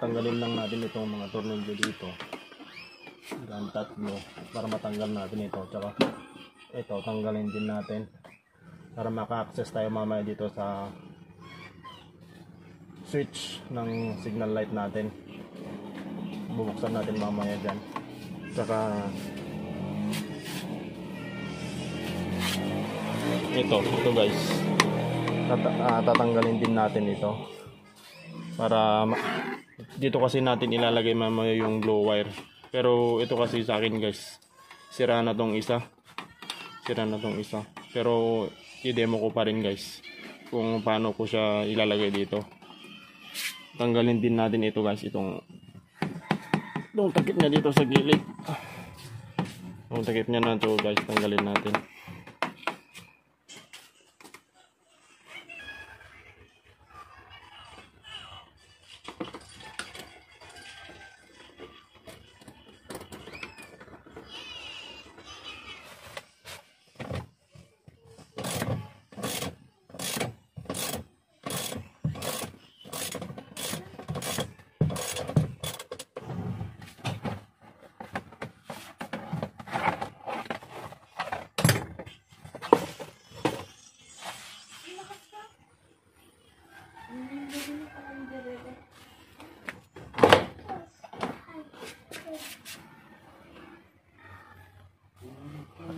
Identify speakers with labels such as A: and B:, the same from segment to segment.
A: tatanggalin lang natin itong mga tornilyo dito hanggang tatlo para matanggal natin ito tsaka ito tanggalin din natin para maka-access tayo mamaya dito sa switch ng signal light natin bubuksan natin mamaya dyan tsaka ito ito guys Tata uh, tatanggalin din natin ito para dito kasi natin ilalagay mamaya yung glow wire pero ito kasi sa akin guys sira na tong isa sira na tong isa pero i-demo ko pa rin guys kung paano ko siya ilalagay dito tanggalin din natin ito guys itong itong takip niya dito sa gilid itong takip niya na ito guys tanggalin natin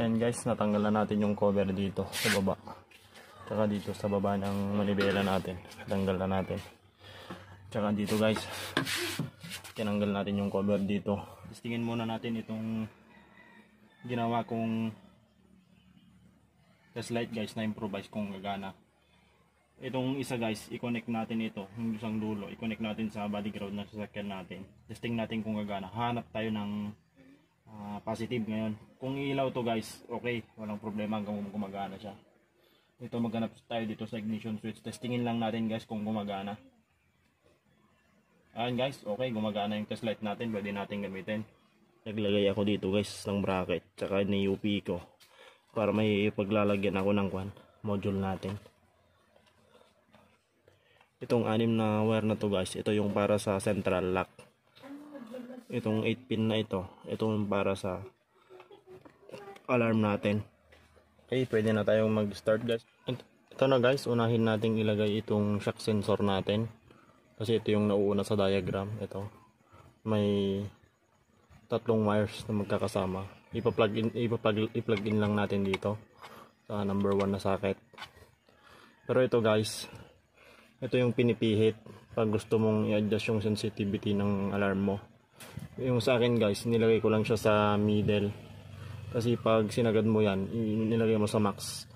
A: And guys, natanggal na natin yung cover dito sa baba. Tsaka dito sa baba ng manibela natin. Natanggal na natin. Tsaka dito guys, tinanggal natin yung cover dito. Tingin muna natin itong ginawa kong test light guys na improvise kung gagana. Itong isa guys, i-connect natin ito, yung isang dulo, i-connect natin sa body ground ng sasakyan natin. Testing natin kung gagana. Hanap tayo ng uh, positive ngayon kung ilaw to guys okay walang problema hanggang gumagana siya ito maghanap tayo dito sa ignition switch testingin lang natin guys kung gumagana ayan guys okay gumagana yung test light natin pwede natin gamitin naglagay ako dito guys ng bracket tsaka ni UP ko para may paglalagyan ako ng kwan module natin itong anim na wire na to guys ito yung para sa central lock itong 8 pin na ito itong para sa alarm natin okay pwede na tayong mag start guys ito, ito na guys unahin nating ilagay itong shock sensor natin kasi ito yung nauuna sa diagram ito may tatlong wires na magkakasama ipa-plug in ipa-plug i-plug in lang natin dito sa number 1 na socket pero ito guys ito yung pinipihit pag gusto mong i-adjust yung sensitivity ng alarm mo yung sa akin guys nilagay ko lang siya sa middle kasi pag sinagad mo yan nilagay mo sa max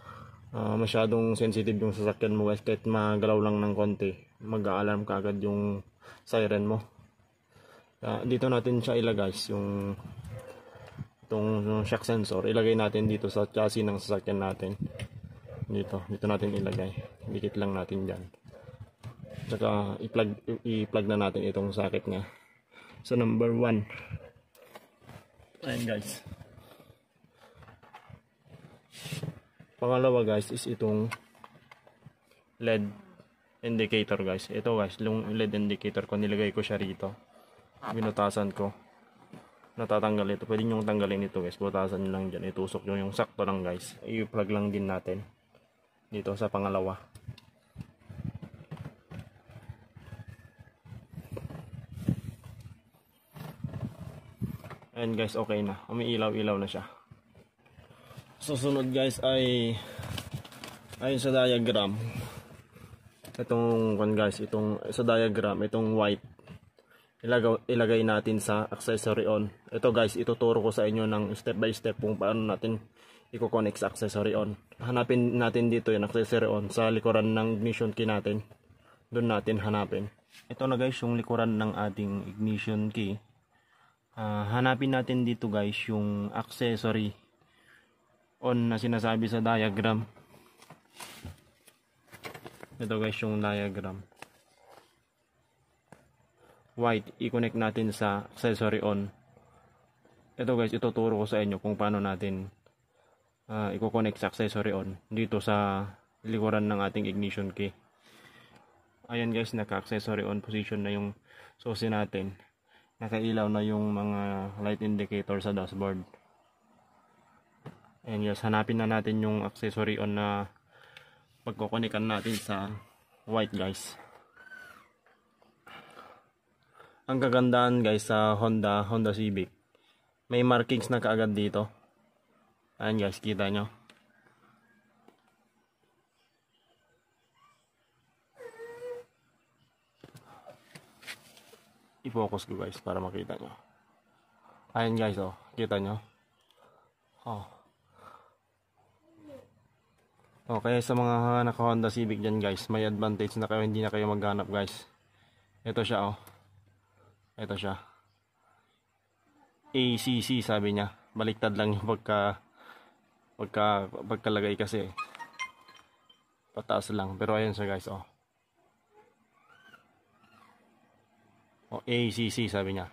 A: uh, masyadong sensitive yung sasakyan mo guys kahit magalaw lang ng konti mag a ka agad yung siren mo uh, dito natin siya ilagay guys yung itong shock sensor ilagay natin dito sa chassis ng sasakyan natin dito dito natin ilagay dikit lang natin dyan tsaka i-plug i-plug na natin itong socket niya So number 1. Ayan guys. Pangalawa guys is itong LED indicator guys. Ito guys, yung LED indicator ko nilagay ko siya rito. Binutasan ko. Natatanggal ito. Pwede nyo tanggalin ito guys. Butasan nyo lang dyan. Itusok nyo yung sakto lang guys. I-plug lang din natin. Dito sa pangalawa. Ayan guys, okay na. Umiilaw-ilaw na siya. Susunod guys ay ayon sa diagram. Itong kan guys, itong sa diagram, itong white ilagaw, ilagay natin sa accessory on. Ito guys, ituturo ko sa inyo ng step by step kung paano natin i-connect sa accessory on. Hanapin natin dito yung accessory on sa likuran ng ignition key natin. Doon natin hanapin. Ito na guys yung likuran ng ating ignition key uh, hanapin natin dito guys yung accessory on na sinasabi sa diagram ito guys yung diagram white i-connect natin sa accessory on ito guys ituturo ko sa inyo kung paano natin uh, i-connect sa accessory on dito sa likuran ng ating ignition key ayan guys naka accessory on position na yung susi natin nakailaw na yung mga light indicator sa dashboard and yes hanapin na natin yung accessory on na pagkukunikan natin sa white guys ang kagandaan guys sa Honda Honda Civic may markings na kaagad dito ayan guys kita nyo i-focus ko guys para makita nyo ayan guys oh kita nyo oh okay oh, sa mga naka Honda Civic dyan guys may advantage na kayo hindi na kayo maghanap guys ito siya oh ito siya ACC sabi niya baliktad lang yung pagka pagka pagkalagay kasi pataas lang pero ayun siya guys oh O, oh, ACC sabi niya.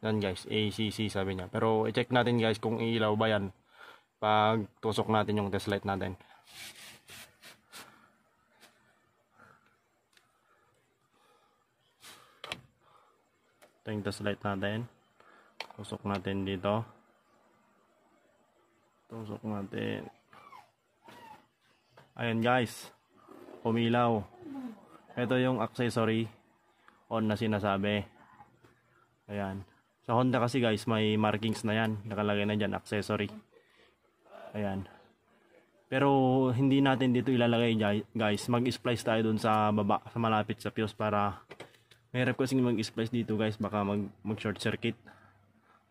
A: Yan guys, ACC sabi niya. Pero i-check natin guys kung iilaw ba yan pag tusok natin yung test light natin. Ito yung test light natin. Tusok natin dito. Tusok natin. Ayan guys. Pumilaw. Ito yung accessory on na sinasabi ayan sa Honda kasi guys may markings na yan nakalagay na dyan accessory ayan pero hindi natin dito ilalagay guys mag splice tayo dun sa baba sa malapit sa fuse para may rep kasing mag splice dito guys baka mag, mag short circuit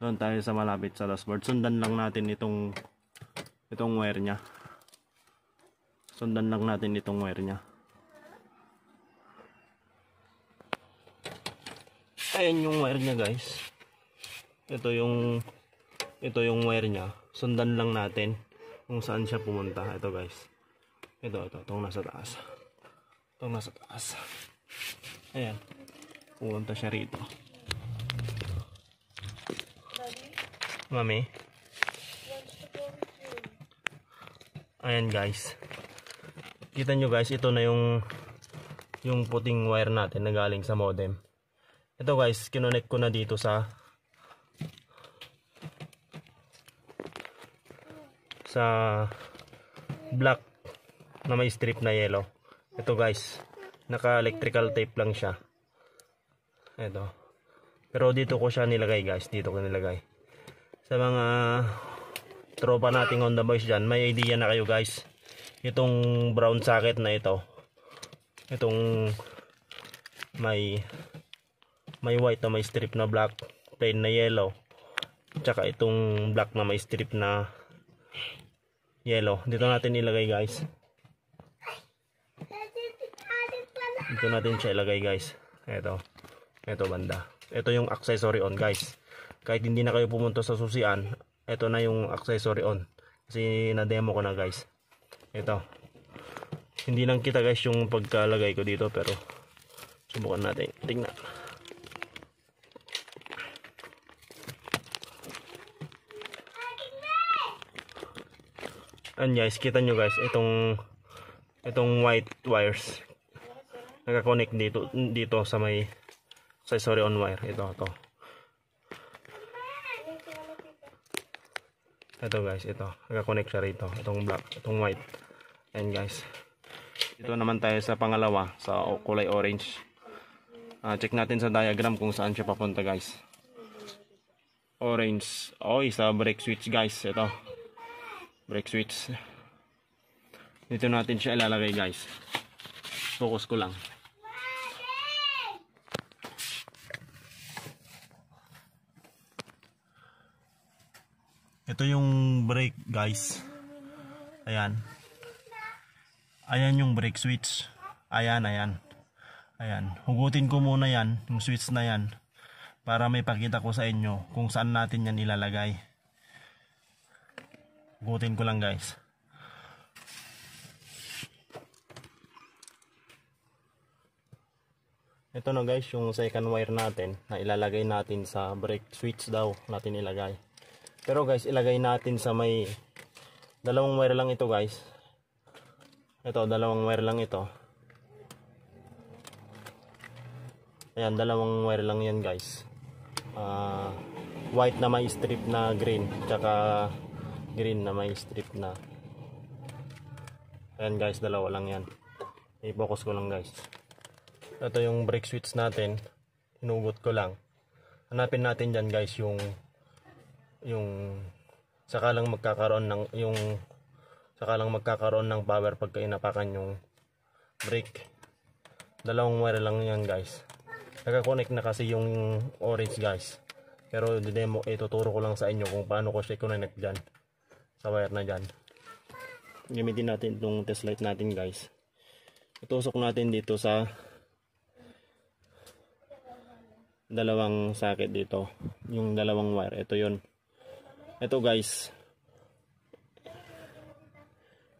A: doon tayo sa malapit sa dashboard sundan lang natin itong itong wire nya sundan lang natin itong wire nya ayan yung wire niya guys ito yung ito yung wire niya sundan lang natin kung saan siya pumunta ito guys ito ito itong nasa taas itong nasa taas ayan pumunta siya rito mami ayan guys kita nyo guys ito na yung yung puting wire natin na galing sa modem ito guys kinonek ko na dito sa sa black na may strip na yellow ito guys naka electrical tape lang siya ito pero dito ko siya nilagay guys dito ko nilagay sa mga tropa nating on the boys dyan may idea na kayo guys itong brown socket na ito itong may may white na may strip na black plain na yellow tsaka itong black na may strip na yellow dito natin ilagay guys dito natin siya ilagay guys eto eto banda eto yung accessory on guys kahit hindi na kayo pumunta sa susian eto na yung accessory on kasi na demo ko na guys eto hindi lang kita guys yung pagkalagay ko dito pero subukan natin tingnan and guys kita nyo guys itong itong white wires nagka-connect dito dito sa may sa sorry on wire ito to ito guys ito nagka-connect siya rito itong black itong white and guys ito naman tayo sa pangalawa sa kulay orange uh, check natin sa diagram kung saan siya papunta guys orange oy sa brake switch guys ito brake switch dito natin siya ilalagay guys focus ko lang ito yung brake guys ayan ayan yung brake switch ayan ayan ayan hugutin ko muna yan yung switch na yan para may pakita ko sa inyo kung saan natin yan ilalagay Gutin ko lang guys. Ito na guys yung second wire natin na ilalagay natin sa brake switch daw natin ilagay. Pero guys ilagay natin sa may dalawang wire lang ito guys. Ito dalawang wire lang ito. Ayan dalawang wire lang yan guys. Uh, white na may strip na green tsaka green na may strip na ayan guys dalawa lang yan i-focus ko lang guys ito yung brake switch natin hinugot ko lang hanapin natin dyan guys yung yung saka lang magkakaroon ng yung saka lang magkakaroon ng power pagka inapakan yung brake dalawang wire lang yan guys nakakonect na kasi yung orange guys pero demo ituturo ko lang sa inyo kung paano ko siya i-connect dyan sa wire na dyan gamitin natin itong test light natin guys itusok natin dito sa dalawang socket dito yung dalawang wire ito yon ito guys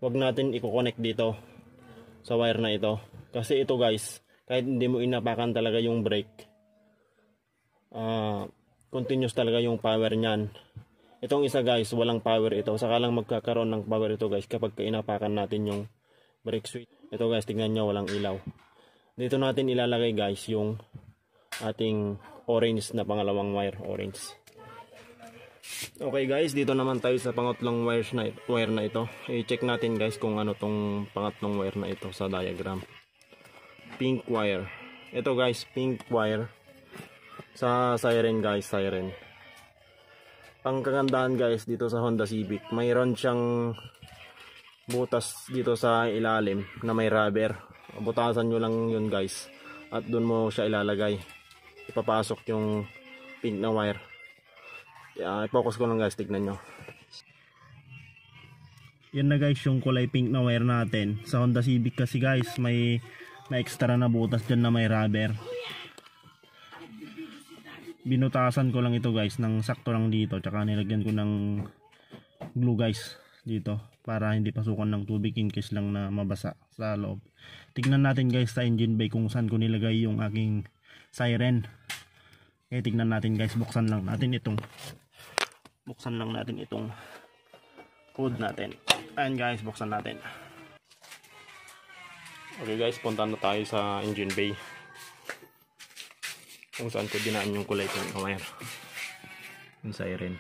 A: wag natin i-connect dito sa wire na ito kasi ito guys kahit hindi mo inapakan talaga yung brake uh, continuous talaga yung power nyan Itong isa guys, walang power ito. Saka lang magkakaroon ng power ito guys kapag inapakan natin yung brake switch. Ito guys, tingnan nyo, walang ilaw. Dito natin ilalagay guys yung ating orange na pangalawang wire. Orange. Okay guys, dito naman tayo sa pangatlong wire na, wire na ito. I-check natin guys kung ano tong pangatlong wire na ito sa diagram. Pink wire. Ito guys, pink wire. Sa siren guys, siren ang kagandahan guys dito sa Honda Civic mayroon siyang butas dito sa ilalim na may rubber butasan nyo lang yun guys at dun mo siya ilalagay ipapasok yung pink na wire uh, focus ko lang guys tignan nyo yan na guys yung kulay pink na wire natin sa Honda Civic kasi guys may may extra na butas dyan na may rubber binutasan ko lang ito guys ng sakto lang dito tsaka nilagyan ko ng glue guys dito para hindi pasukan ng tubig in case lang na mabasa sa loob tignan natin guys sa engine bay kung saan ko nilagay yung aking siren eh tignan natin guys buksan lang natin itong buksan lang natin itong hood natin ayan guys buksan natin okay guys punta na tayo sa engine bay kung saan ko dinaan yung kulay ng wire yung siren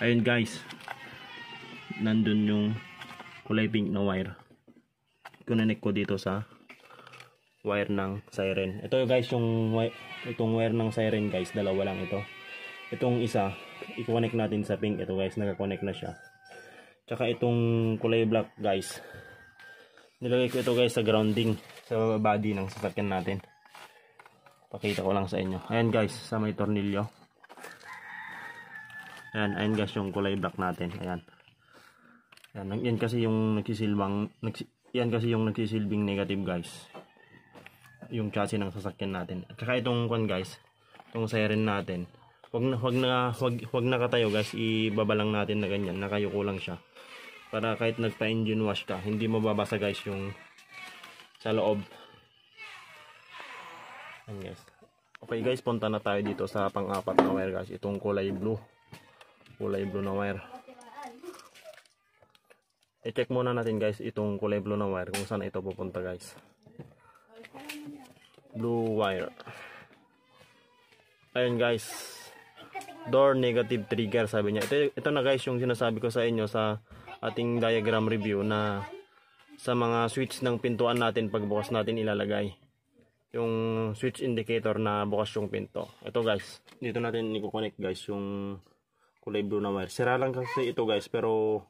A: ayun guys nandun yung kulay pink na wire kunanik ko dito sa wire ng siren ito guys yung itong wire ng siren guys dalawa lang ito itong isa i-connect natin sa pink ito guys nagka-connect na siya tsaka itong kulay black guys nilagay ko ito guys sa grounding sa body ng sasakyan natin Pakita ko lang sa inyo. Ayan guys, sa may tornilyo. Ayan, ayan guys yung kulay black natin. Ayan. Ayan, yan kasi yung nagsisilbang, nags, yan kasi yung nagsisilbing negative guys. Yung chassis ng sasakyan natin. At saka itong kwan guys, itong siren natin. wag na, wag na, wag, huwag nakatayo guys, ibaba lang natin na ganyan. Nakayuko lang siya. Para kahit nagpa-engine wash ka, hindi mababasa guys yung sa loob Ayan guys. Okay guys, punta na tayo dito sa pang-apat na wire guys. Itong kulay blue. Kulay blue na wire. I-check muna natin guys itong kulay blue na wire kung saan ito pupunta guys. Blue wire. Ayun guys. Door negative trigger sabi niya. Ito, ito na guys yung sinasabi ko sa inyo sa ating diagram review na sa mga switch ng pintuan natin pagbukas natin ilalagay yung switch indicator na bukas yung pinto. Ito guys, dito natin i-connect guys yung kulay blue na wire. Sira lang kasi ito guys, pero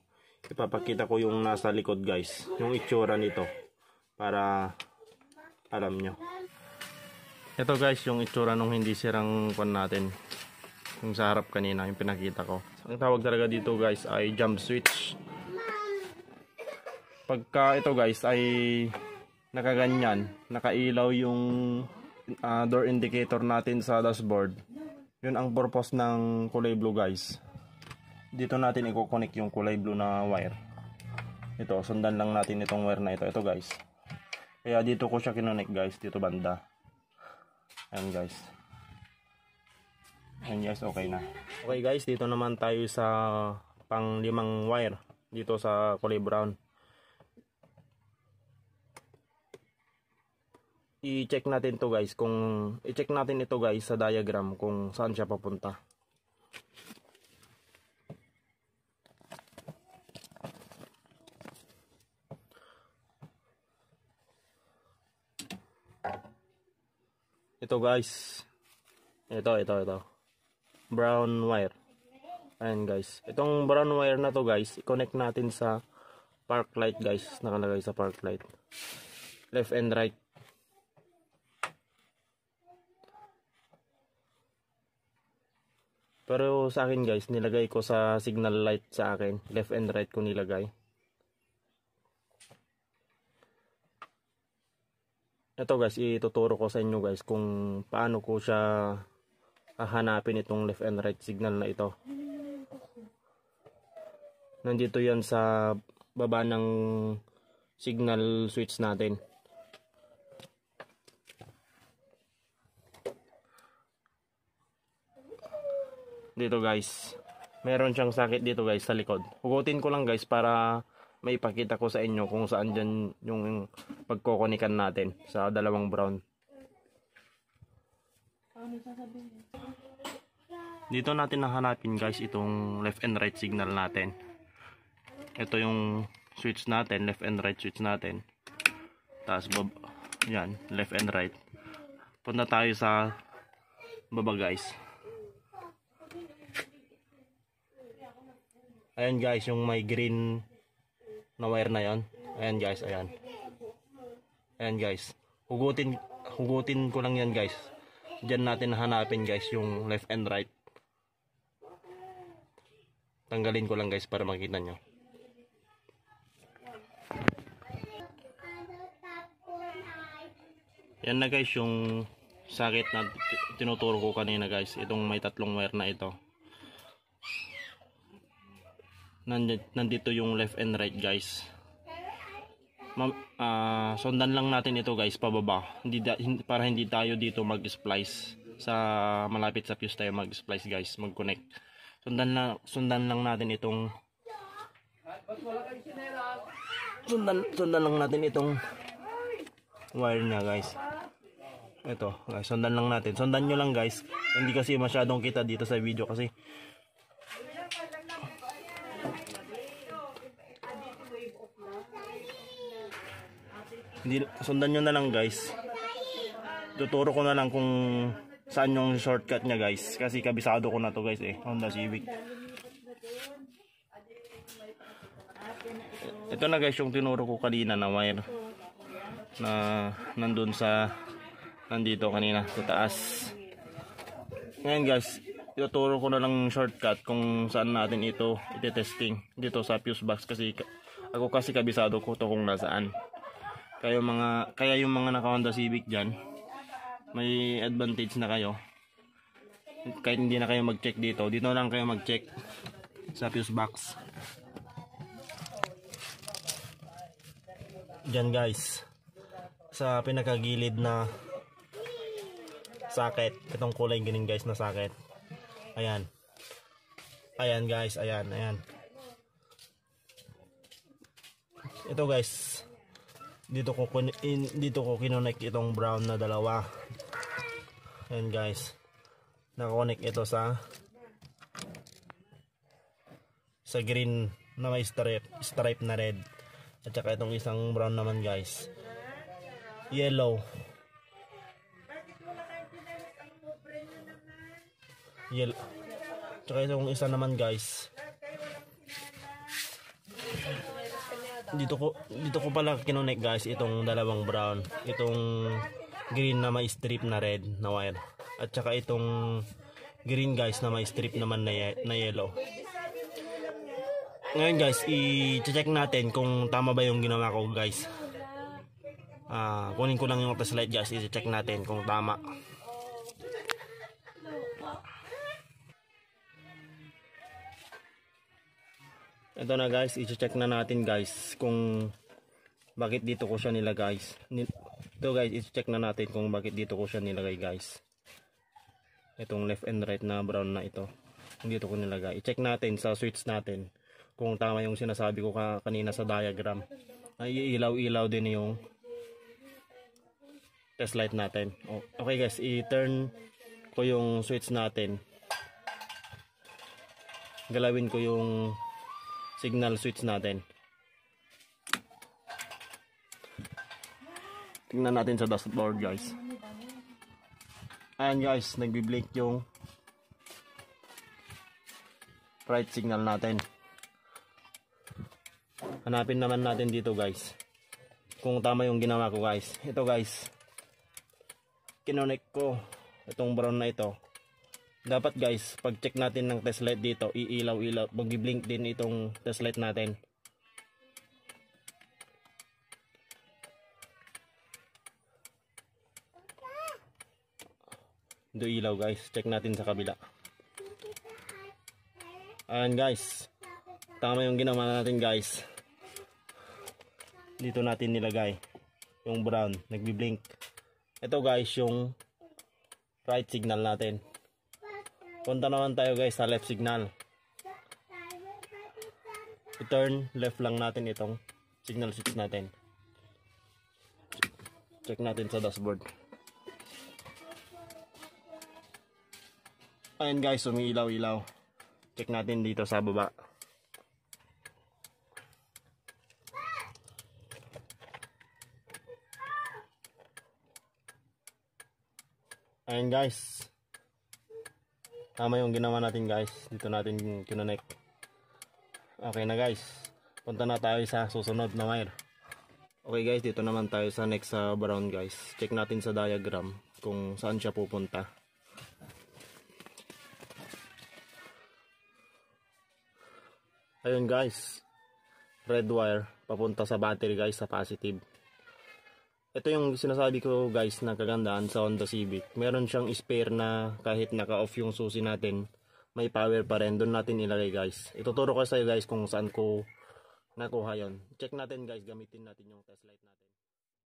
A: ipapakita ko yung nasa likod guys. Yung itsura nito. Para alam nyo. Ito guys, yung itsura nung hindi sirang kun natin. Yung sa harap kanina, yung pinakita ko. Ang tawag talaga dito guys ay jump switch. Pagka ito guys ay nakaganyan, nakailaw yung uh, door indicator natin sa dashboard. Yun ang purpose ng kulay blue guys. Dito natin i-connect yung kulay blue na wire. Ito, sundan lang natin itong wire na ito. Ito guys. Kaya dito ko siya kinonek guys, dito banda. Ayan guys. And yes, okay na. Okay guys, dito naman tayo sa pang limang wire dito sa kulay brown. i-check natin to guys kung i-check natin ito guys sa diagram kung saan siya papunta ito guys ito ito ito brown wire ayan guys itong brown wire na to guys i-connect natin sa park light guys nakalagay sa park light left and right Pero sa akin guys, nilagay ko sa signal light sa akin. Left and right ko nilagay. Ito guys, ituturo ko sa inyo guys kung paano ko siya hahanapin itong left and right signal na ito. Nandito yan sa baba ng signal switch natin. dito guys meron siyang sakit dito guys sa likod hugutin ko lang guys para maipakita ko sa inyo kung saan dyan yung pagkokonikan natin sa dalawang brown dito natin nahanapin guys itong left and right signal natin ito yung switch natin left and right switch natin tapos bob yan left and right punta tayo sa baba guys Ayan guys, yung may green na wire na yon. Ayan guys, ayan. Ayan guys. Hugutin, hugutin ko lang yan guys. Diyan natin hanapin guys yung left and right. Tanggalin ko lang guys para makita nyo. Yan na guys yung sakit na tinuturo ko kanina guys. Itong may tatlong wire na ito nandito yung left and right guys Ma uh, ah, sundan lang natin ito guys pababa hindi para hindi tayo dito mag splice sa malapit sa fuse tayo mag splice guys mag connect sundan, lang, sundan lang natin itong sundan, sundan lang natin itong wire niya guys ito guys sundan lang natin sundan nyo lang guys hindi kasi masyadong kita dito sa video kasi hindi, sundan nyo na lang guys tuturo ko na lang kung saan yung shortcut niya guys kasi kabisado ko na to guys eh Honda Civic ito na guys yung tinuro ko kanina na wire na nandun sa nandito kanina sa taas ngayon guys ituturo ko na lang shortcut kung saan natin ito iti-testing dito sa fuse box kasi ako kasi kabisado ko to kung nasaan kaya mga kaya yung mga naka Honda Civic diyan may advantage na kayo. Kahit hindi na kayo mag-check dito, dito lang kayo mag-check sa fuse box. Diyan guys. Sa pinakagilid na socket, itong kulay ganun guys na socket. Ayan. Ayan guys, ayan, ayan. Ito guys, dito ko in, dito ko kinonek itong brown na dalawa and guys nakonek ito sa sa green na may stripe stripe na red at saka itong isang brown naman guys yellow yellow at saka itong isa naman guys dito ko dito ko pala kinonek guys itong dalawang brown itong green na may strip na red na wire at saka itong green guys na may strip naman na, ye na yellow ngayon guys i-check natin kung tama ba yung ginawa ko guys ah, kunin ko lang yung test light guys i-check natin kung tama Ito na guys, i-check na natin guys kung bakit dito ko siya nilagay. Ito guys, i-check na natin kung bakit dito ko siya nilagay guys. Itong left and right na brown na ito. Dito ko nilagay. I-check natin sa switch natin kung tama yung sinasabi ko ka kanina sa diagram. Ay ilaw-ilaw din yung test light natin. Okay guys, i-turn ko yung switch natin. Galawin ko yung signal switch natin. Tingnan natin sa dashboard guys. Ayan guys, nagbi-blink yung right signal natin. Hanapin naman natin dito guys. Kung tama yung ginawa ko guys. Ito guys. Kinonek ko itong brown na ito dapat guys pag check natin ng test light dito iilaw-ilaw magbi-blink din itong test light natin do ilaw guys check natin sa kabila ayan guys tama yung ginawa natin guys dito natin nilagay yung brown nagbi-blink ito guys yung right signal natin Punta naman tayo guys sa left signal. I-turn left lang natin itong signal switch natin. Check natin sa dashboard. Ayan guys, umiilaw-ilaw. Check natin dito sa baba. Ayan guys tama yung ginawa natin guys dito natin kinonect okay na guys punta na tayo sa susunod na wire okay guys dito naman tayo sa next sa uh, brown guys check natin sa diagram kung saan siya pupunta ayun guys red wire papunta sa battery guys sa positive ito yung sinasabi ko guys na kagandaan sa Honda Civic. Meron siyang spare na kahit naka-off yung susi natin, may power pa rin. Doon natin ilagay guys. Ituturo ko sa iyo guys kung saan ko nakuha yon. Check natin guys, gamitin natin yung test light natin.